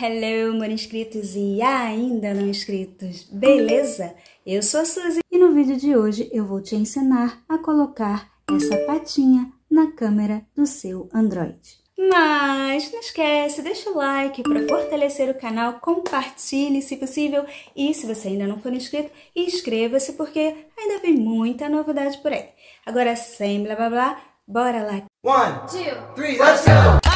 hello, amor inscritos e ainda não inscritos, beleza? Eu sou a Suzy e no vídeo de hoje eu vou te ensinar a colocar essa patinha na câmera do seu Android. Mas não esquece, deixa o like para fortalecer o canal, compartilhe se possível e se você ainda não for inscrito, inscreva-se porque ainda vem muita novidade por aí. Agora sem blá blá blá, bora lá! One, two, three, let's go!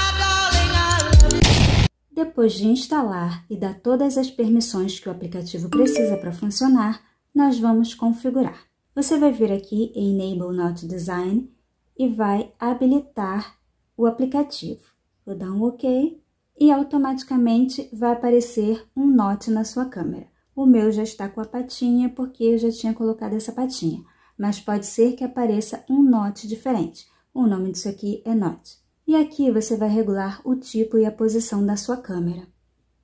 Depois de instalar e dar todas as permissões que o aplicativo precisa para funcionar, nós vamos configurar. Você vai vir aqui em Enable Note Design e vai habilitar o aplicativo. Vou dar um OK e automaticamente vai aparecer um Note na sua câmera. O meu já está com a patinha porque eu já tinha colocado essa patinha, mas pode ser que apareça um Note diferente. O nome disso aqui é Note. E aqui você vai regular o tipo e a posição da sua câmera.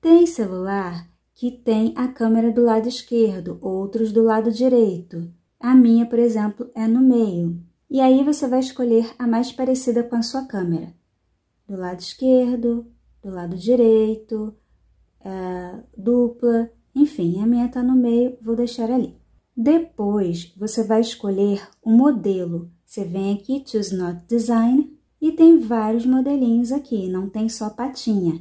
Tem celular que tem a câmera do lado esquerdo, outros do lado direito. A minha, por exemplo, é no meio. E aí você vai escolher a mais parecida com a sua câmera. Do lado esquerdo, do lado direito, é, dupla, enfim, a minha está no meio, vou deixar ali. Depois, você vai escolher o um modelo. Você vem aqui, Choose Not Design, e tem vários modelinhos aqui, não tem só patinha.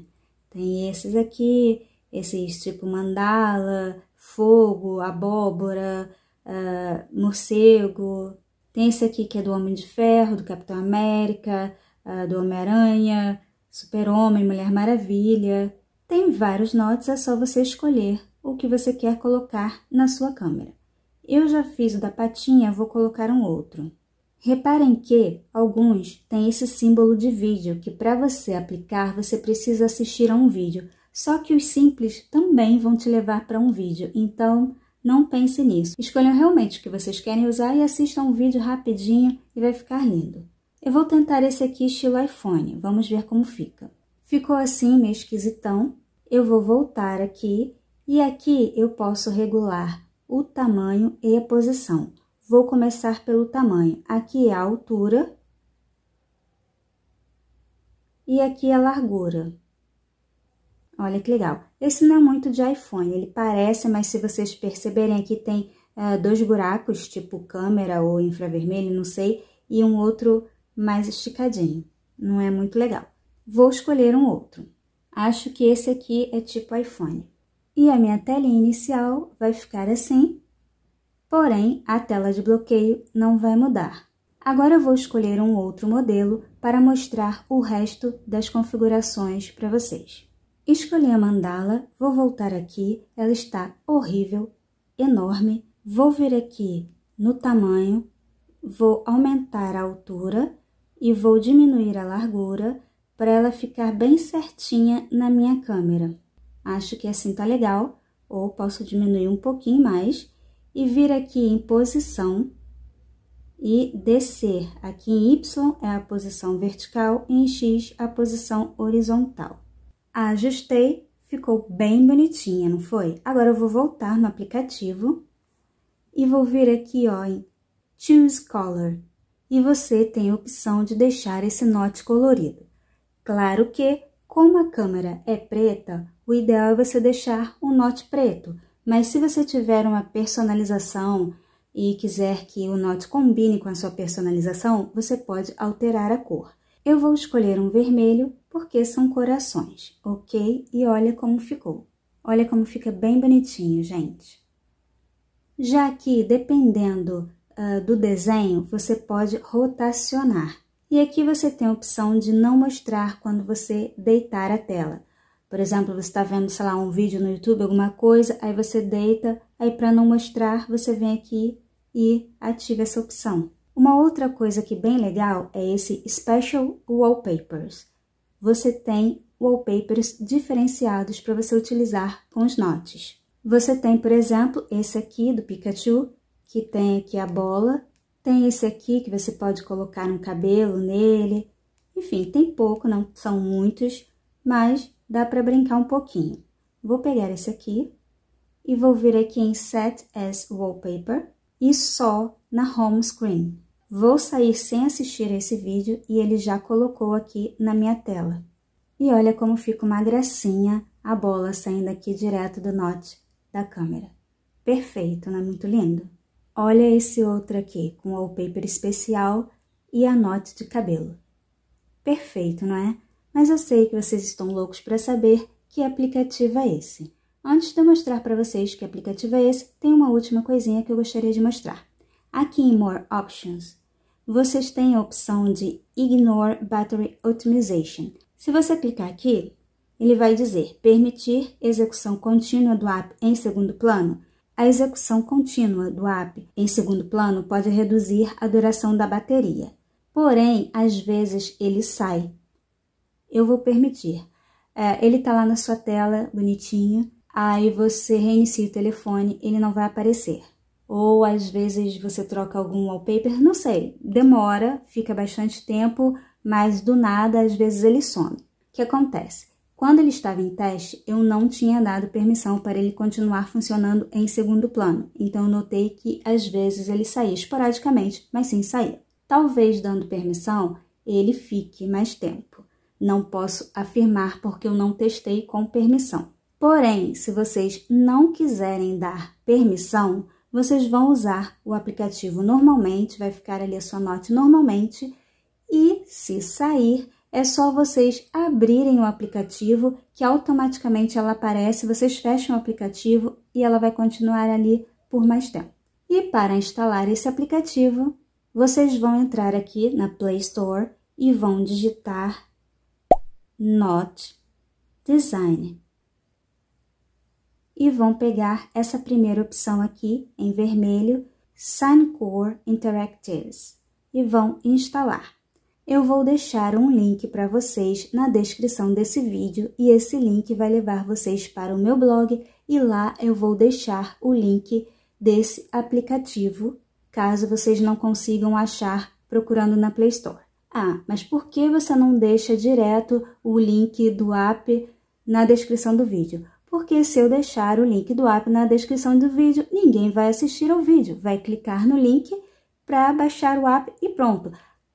Tem esses aqui, esses tipo mandala, fogo, abóbora, uh, morcego. Tem esse aqui que é do Homem de Ferro, do Capitão América, uh, do Homem-Aranha, Super-Homem, Mulher Maravilha. Tem vários notes, é só você escolher o que você quer colocar na sua câmera. Eu já fiz o da patinha, vou colocar um outro. Reparem que alguns têm esse símbolo de vídeo, que para você aplicar você precisa assistir a um vídeo. Só que os simples também vão te levar para um vídeo, então não pense nisso. Escolham realmente o que vocês querem usar e assistam um vídeo rapidinho e vai ficar lindo. Eu vou tentar esse aqui estilo iPhone, vamos ver como fica. Ficou assim, meio esquisitão. Eu vou voltar aqui e aqui eu posso regular o tamanho e a posição. Vou começar pelo tamanho. Aqui é a altura e aqui é a largura. Olha que legal. Esse não é muito de iPhone, ele parece, mas se vocês perceberem aqui tem é, dois buracos, tipo câmera ou infravermelho, não sei, e um outro mais esticadinho. Não é muito legal. Vou escolher um outro. Acho que esse aqui é tipo iPhone. E a minha telinha inicial vai ficar assim, Porém, a tela de bloqueio não vai mudar. Agora eu vou escolher um outro modelo para mostrar o resto das configurações para vocês. Escolhi a mandala, vou voltar aqui, ela está horrível, enorme. Vou vir aqui no tamanho, vou aumentar a altura e vou diminuir a largura para ela ficar bem certinha na minha câmera. Acho que assim tá legal, ou posso diminuir um pouquinho mais e vir aqui em posição e descer. Aqui em Y é a posição vertical e em X a posição horizontal. Ajustei, ficou bem bonitinha, não foi? Agora eu vou voltar no aplicativo e vou vir aqui ó, em Choose Color. E você tem a opção de deixar esse note colorido. Claro que, como a câmera é preta, o ideal é você deixar o um note preto, mas se você tiver uma personalização e quiser que o note combine com a sua personalização, você pode alterar a cor. Eu vou escolher um vermelho porque são corações, ok? E olha como ficou. Olha como fica bem bonitinho, gente. Já aqui, dependendo uh, do desenho, você pode rotacionar. E aqui você tem a opção de não mostrar quando você deitar a tela. Por exemplo, você está vendo, sei lá, um vídeo no YouTube, alguma coisa, aí você deita, aí para não mostrar, você vem aqui e ativa essa opção. Uma outra coisa que é bem legal é esse Special Wallpapers. Você tem wallpapers diferenciados para você utilizar com os notes. Você tem, por exemplo, esse aqui do Pikachu, que tem aqui a bola. Tem esse aqui que você pode colocar um cabelo nele. Enfim, tem pouco, não são muitos, mas dá para brincar um pouquinho. Vou pegar esse aqui e vou vir aqui em Set as Wallpaper e só na Home Screen. Vou sair sem assistir esse vídeo e ele já colocou aqui na minha tela. E olha como fica uma gracinha a bola saindo aqui direto do note da câmera. Perfeito, não é muito lindo? Olha esse outro aqui, com wallpaper especial e a note de cabelo. Perfeito, não é? mas eu sei que vocês estão loucos para saber que aplicativo é esse. Antes de eu mostrar para vocês que aplicativo é esse, tem uma última coisinha que eu gostaria de mostrar. Aqui em More Options, vocês têm a opção de Ignore Battery Optimization. Se você clicar aqui, ele vai dizer permitir execução contínua do app em segundo plano. A execução contínua do app em segundo plano pode reduzir a duração da bateria. Porém, às vezes ele sai eu vou permitir. É, ele tá lá na sua tela, bonitinho, aí você reinicia o telefone, ele não vai aparecer. Ou às vezes você troca algum wallpaper, não sei, demora, fica bastante tempo, mas do nada às vezes ele some. O que acontece? Quando ele estava em teste, eu não tinha dado permissão para ele continuar funcionando em segundo plano, então notei que às vezes ele saía esporadicamente, mas sim saía. Talvez dando permissão, ele fique mais tempo. Não posso afirmar porque eu não testei com permissão. Porém, se vocês não quiserem dar permissão, vocês vão usar o aplicativo normalmente, vai ficar ali a sua nota normalmente, e se sair, é só vocês abrirem o aplicativo que automaticamente ela aparece, vocês fecham o aplicativo e ela vai continuar ali por mais tempo. E para instalar esse aplicativo, vocês vão entrar aqui na Play Store e vão digitar not design. E vão pegar essa primeira opção aqui em vermelho, Signcore Interactives, e vão instalar. Eu vou deixar um link para vocês na descrição desse vídeo e esse link vai levar vocês para o meu blog e lá eu vou deixar o link desse aplicativo, caso vocês não consigam achar procurando na Play Store. Ah, mas por que você não deixa direto o link do app na descrição do vídeo? Porque se eu deixar o link do app na descrição do vídeo, ninguém vai assistir ao vídeo, vai clicar no link para baixar o app e pronto.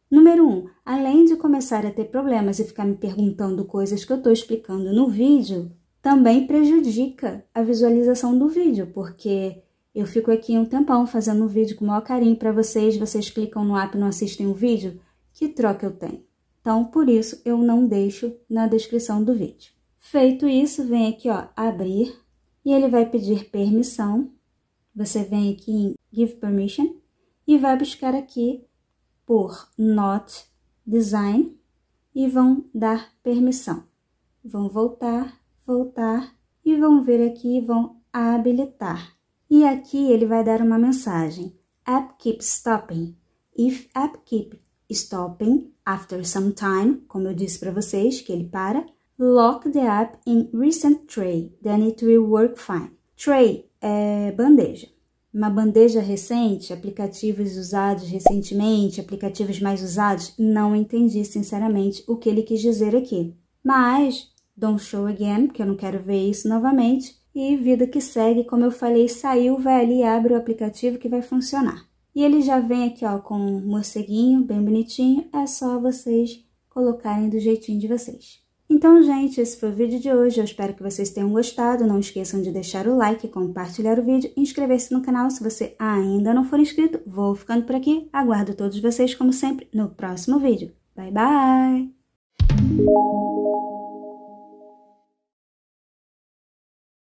Número 1. Um, além de começar a ter problemas e ficar me perguntando coisas que eu estou explicando no vídeo, também prejudica a visualização do vídeo, porque eu fico aqui um tempão fazendo um vídeo com o maior carinho para vocês, vocês clicam no app e não assistem o vídeo que troca eu tenho? Então, por isso, eu não deixo na descrição do vídeo. Feito isso, vem aqui, ó, abrir, e ele vai pedir permissão. Você vem aqui em Give Permission e vai buscar aqui por Not Design e vão dar permissão. Vão voltar, voltar e vão ver aqui e vão habilitar. E aqui ele vai dar uma mensagem. App keep stopping. If app keep stopping after some time, como eu disse para vocês, que ele para. Lock the app in recent tray, then it will work fine. Tray é bandeja. Uma bandeja recente, aplicativos usados recentemente, aplicativos mais usados, não entendi sinceramente o que ele quis dizer aqui. Mas, don't show again, porque eu não quero ver isso novamente. E vida que segue, como eu falei, saiu, vai ali, abre o aplicativo que vai funcionar. E ele já vem aqui, ó, com um morceguinho bem bonitinho. É só vocês colocarem do jeitinho de vocês. Então, gente, esse foi o vídeo de hoje. Eu espero que vocês tenham gostado. Não esqueçam de deixar o like, compartilhar o vídeo, inscrever-se no canal se você ainda não for inscrito. Vou ficando por aqui. Aguardo todos vocês, como sempre, no próximo vídeo. Bye, bye!